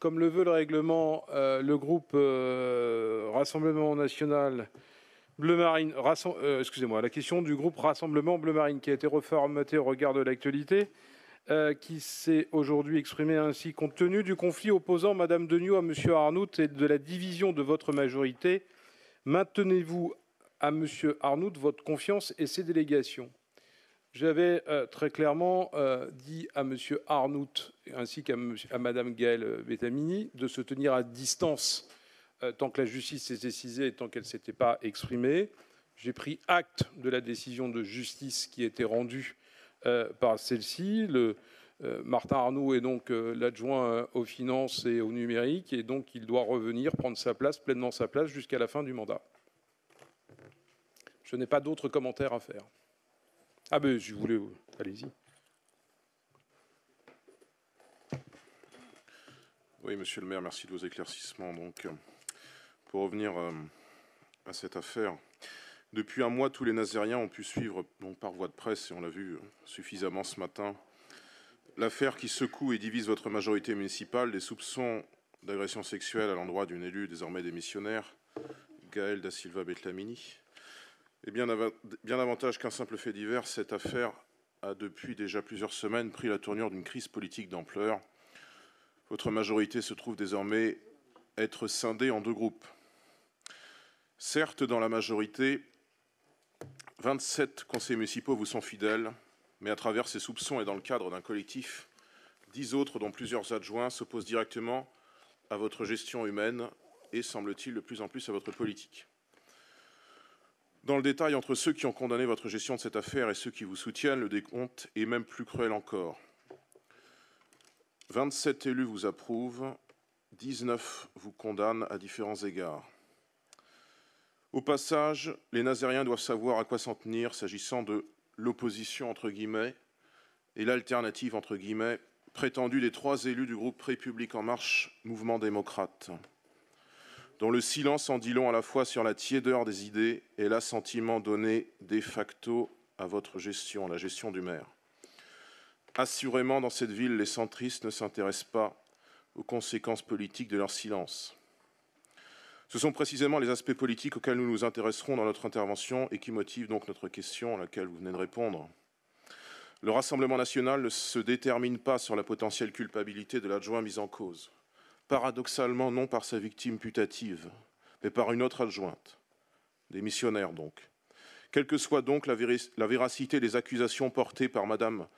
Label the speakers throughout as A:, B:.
A: Comme le veut le règlement, euh, le groupe euh, Rassemblement national Bleu Marine, euh, excusez-moi, la question du groupe Rassemblement Bleu Marine qui a été reformaté au regard de l'actualité, qui s'est aujourd'hui exprimé ainsi compte tenu du conflit opposant Madame Denio à Monsieur Arnout et de la division de votre majorité. Maintenez-vous à Monsieur Arnout votre confiance et ses délégations j'avais euh, très clairement euh, dit à M. Arnout ainsi qu'à Mme Gaëlle euh, Betamini de se tenir à distance tant que la justice s'est décisée et tant qu'elle ne s'était pas exprimée. J'ai pris acte de la décision de justice qui a été rendue par celle-ci. Martin Arnoux est donc l'adjoint aux finances et au numérique et donc il doit revenir prendre sa place, pleinement sa place, jusqu'à la fin du mandat. Je n'ai pas d'autres commentaires à faire. Ah ben, je voulais... Allez-y.
B: Oui, monsieur le maire, merci de vos éclaircissements. Donc, euh, pour revenir euh, à cette affaire, depuis un mois, tous les Nazériens ont pu suivre, par voie de presse, et on l'a vu euh, suffisamment ce matin, l'affaire qui secoue et divise votre majorité municipale, des soupçons d'agression sexuelle à l'endroit d'une élue désormais démissionnaire, Gaëlle da Silva Betlamini, et bien, bien davantage qu'un simple fait divers, cette affaire a depuis déjà plusieurs semaines pris la tournure d'une crise politique d'ampleur. Votre majorité se trouve désormais être scindée en deux groupes. Certes, dans la majorité, 27 conseillers municipaux vous sont fidèles, mais à travers ces soupçons et dans le cadre d'un collectif, 10 autres, dont plusieurs adjoints, s'opposent directement à votre gestion humaine et, semble-t-il, de plus en plus à votre politique. Dans le détail, entre ceux qui ont condamné votre gestion de cette affaire et ceux qui vous soutiennent, le décompte est même plus cruel encore. 27 élus vous approuvent, 19 vous condamnent à différents égards. Au passage, les Nazériens doivent savoir à quoi s'en tenir s'agissant de l'opposition entre guillemets et l'alternative entre guillemets prétendue des trois élus du groupe République en marche, mouvement démocrate dont le silence en dit long à la fois sur la tiédeur des idées et l'assentiment donné de facto à votre gestion, à la gestion du maire. Assurément, dans cette ville, les centristes ne s'intéressent pas aux conséquences politiques de leur silence. Ce sont précisément les aspects politiques auxquels nous nous intéresserons dans notre intervention et qui motivent donc notre question à laquelle vous venez de répondre. Le Rassemblement national ne se détermine pas sur la potentielle culpabilité de l'adjoint mis en cause paradoxalement non par sa victime putative, mais par une autre adjointe, des missionnaires donc. Quelle que soit donc la, véracité des accusations portées par Madame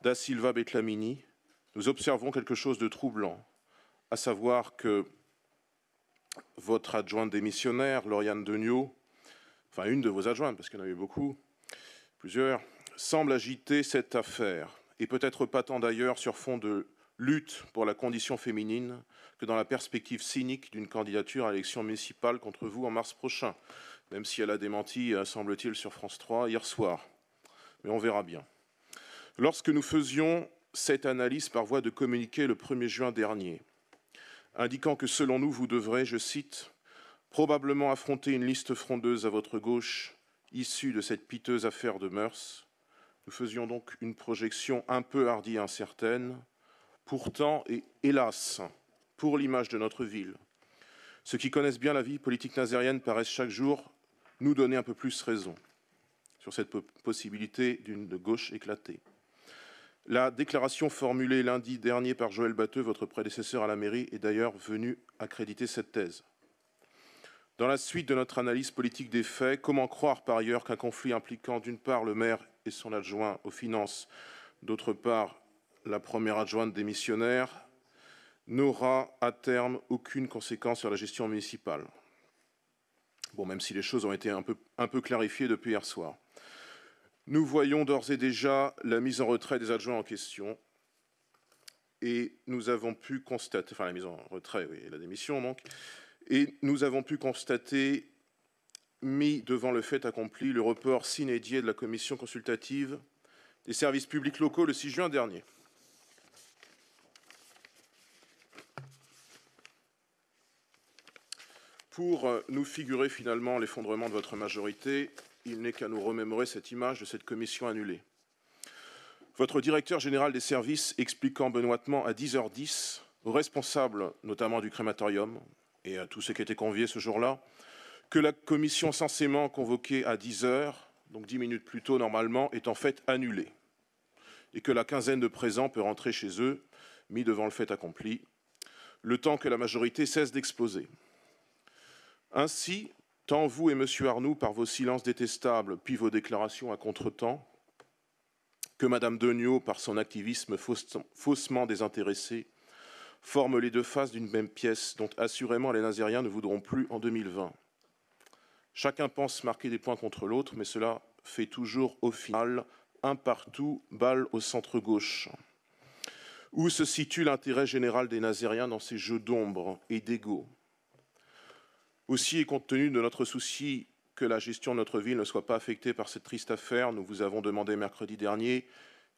B: da Silva Betlamini, nous observons quelque chose de troublant, à savoir que votre adjointe démissionnaire, missionnaires, Lauriane Degnaud, enfin une de vos adjointes, parce qu'il y en a beaucoup, plusieurs, semble agiter cette affaire, et peut-être pas tant d'ailleurs sur fond de lutte pour la condition féminine que dans la perspective cynique d'une candidature à l'élection municipale contre vous en mars prochain, même si elle a démenti, euh, semble-t-il, sur France 3 hier soir. Mais on verra bien. Lorsque nous faisions cette analyse par voie de communiqué le 1er juin dernier, indiquant que selon nous, vous devrez, je cite, probablement affronter une liste frondeuse à votre gauche, issue de cette piteuse affaire de mœurs. Nous faisions donc une projection un peu hardie et incertaine, Pourtant, et hélas, pour l'image de notre ville, ceux qui connaissent bien la vie politique nazérienne paraissent chaque jour nous donner un peu plus raison sur cette possibilité d'une gauche éclatée. La déclaration formulée lundi dernier par Joël Batteux, votre prédécesseur à la mairie, est d'ailleurs venue accréditer cette thèse. Dans la suite de notre analyse politique des faits, comment croire par ailleurs qu'un conflit impliquant d'une part le maire et son adjoint aux finances, d'autre part la première adjointe démissionnaire n'aura à terme aucune conséquence sur la gestion municipale. Bon, même si les choses ont été un peu, clarifiées depuis hier soir. Nous voyons d'ores et déjà la mise en retrait des adjoints en question. Et nous avons pu constater, enfin la mise en retrait, oui, la démission manque. Et nous avons pu constater, mis devant le fait accompli, le report sinédié de la commission consultative des services publics locaux le 6 juin dernier. Pour euh, nous figurer finalement l'effondrement de votre majorité, il n'est qu'à nous remémorer cette image de cette commission annulée. Votre directeur général des services expliquant benoîtement à 10h10 aux responsables, notamment du crématorium, et à tous ceux qui étaient conviés ce jour-là, que la commission censément convoquée à 10h, donc 10 minutes plus tôt normalement, est en fait annulée, et que la quinzaine de présents peut rentrer chez eux, mis devant le fait accompli, le temps que la majorité cesse d'exploser. Ainsi, tant vous et M. Arnoux, par vos silences détestables, puis vos déclarations à contre-temps, que Mme Degnaud, par son activisme faussement désintéressé, forment les deux faces d'une même pièce dont assurément les Nazériens ne voudront plus en 2020. Chacun pense marquer des points contre l'autre, mais cela fait toujours au final un partout, balle au centre-gauche. Où se situe l'intérêt général des Nazériens dans ces jeux d'ombre et d'ego aussi, et compte tenu de notre souci que la gestion de notre ville ne soit pas affectée par cette triste affaire, nous vous avons demandé mercredi dernier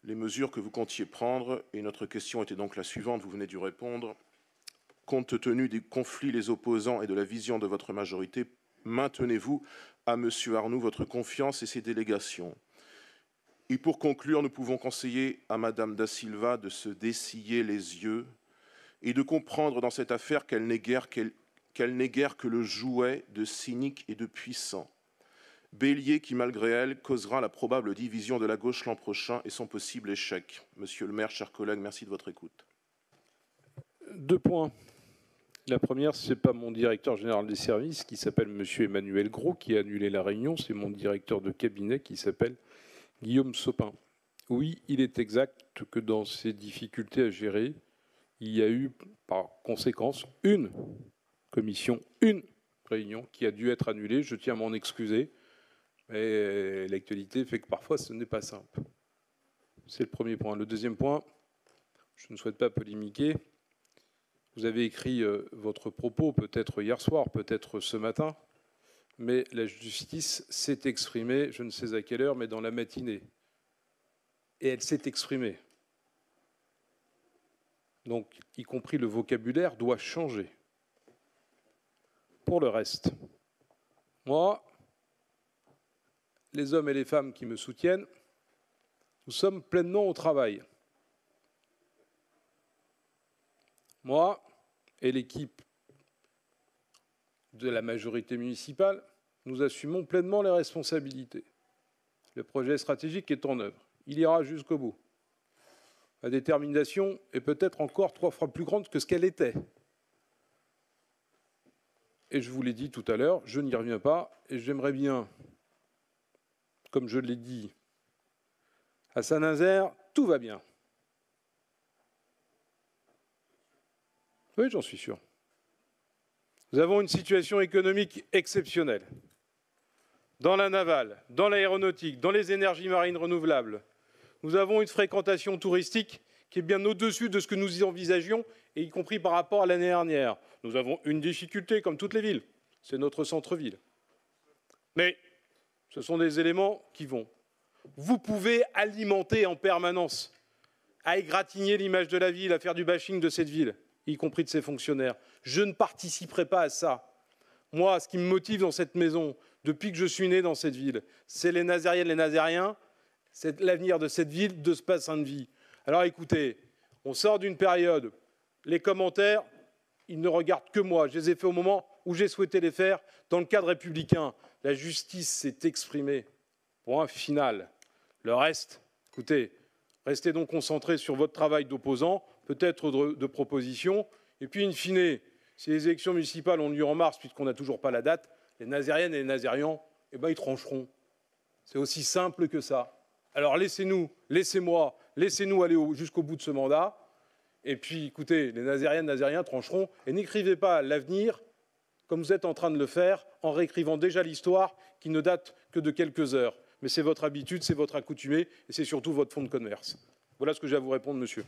B: les mesures que vous comptiez prendre, et notre question était donc la suivante, vous venez d'y répondre. Compte tenu des conflits, les opposants et de la vision de votre majorité, maintenez-vous à M. Arnoux votre confiance et ses délégations Et pour conclure, nous pouvons conseiller à Mme Da Silva de se dessiller les yeux et de comprendre dans cette affaire qu'elle n'est guère qu'elle qu'elle n'est guère que le jouet de cynique et de puissant. Bélier qui, malgré elle, causera la probable division de la gauche l'an prochain et son
A: possible échec. Monsieur le maire, chers collègues, merci de votre écoute. Deux points. La première, ce n'est pas mon directeur général des services qui s'appelle Monsieur Emmanuel Gros qui a annulé la réunion, c'est mon directeur de cabinet qui s'appelle Guillaume Sopin. Oui, il est exact que dans ces difficultés à gérer, il y a eu, par conséquence, une commission une réunion qui a dû être annulée. Je tiens à m'en excuser, mais l'actualité fait que parfois ce n'est pas simple. C'est le premier point. Le deuxième point, je ne souhaite pas polémiquer. Vous avez écrit euh, votre propos peut-être hier soir, peut-être ce matin, mais la justice s'est exprimée, je ne sais à quelle heure, mais dans la matinée. Et elle s'est exprimée. Donc, y compris le vocabulaire doit changer pour le reste. Moi, les hommes et les femmes qui me soutiennent, nous sommes pleinement au travail. Moi et l'équipe de la majorité municipale, nous assumons pleinement les responsabilités. Le projet stratégique est en œuvre. Il ira jusqu'au bout. La détermination est peut-être encore trois fois plus grande que ce qu'elle était et je vous l'ai dit tout à l'heure, je n'y reviens pas, et j'aimerais bien, comme je l'ai dit, à Saint-Nazaire, tout va bien. Oui, j'en suis sûr. Nous avons une situation économique exceptionnelle. Dans la navale, dans l'aéronautique, dans les énergies marines renouvelables, nous avons une fréquentation touristique qui est bien au-dessus de ce que nous y envisagions, et y compris par rapport à l'année dernière. Nous avons une difficulté, comme toutes les villes, c'est notre centre-ville. Mais ce sont des éléments qui vont. Vous pouvez alimenter en permanence, à égratigner l'image de la ville, à faire du bashing de cette ville, y compris de ses fonctionnaires. Je ne participerai pas à ça. Moi, ce qui me motive dans cette maison, depuis que je suis né dans cette ville, c'est les Nazériennes, les Nazériens, c'est l'avenir de cette ville, de ce bassin de vie. Alors écoutez, on sort d'une période, les commentaires, ils ne regardent que moi. Je les ai faits au moment où j'ai souhaité les faire dans le cadre républicain. La justice s'est exprimée. Point final. Le reste, écoutez, restez donc concentrés sur votre travail d'opposant, peut-être de, proposition, Et puis, in fine, si les élections municipales ont lieu en mars, puisqu'on n'a toujours pas la date, les Nazériennes et les nazériens, eh ben, ils trancheront. C'est aussi simple que ça. Alors laissez-nous, laissez-moi, laissez-nous aller jusqu'au bout de ce mandat. Et puis, écoutez, les Nazériennes, Nazériens trancheront. Et n'écrivez pas l'avenir comme vous êtes en train de le faire, en réécrivant déjà l'histoire qui ne date que de quelques heures. Mais c'est votre habitude, c'est votre accoutumée, et c'est surtout votre fonds de commerce. Voilà ce que j'ai à vous répondre, monsieur.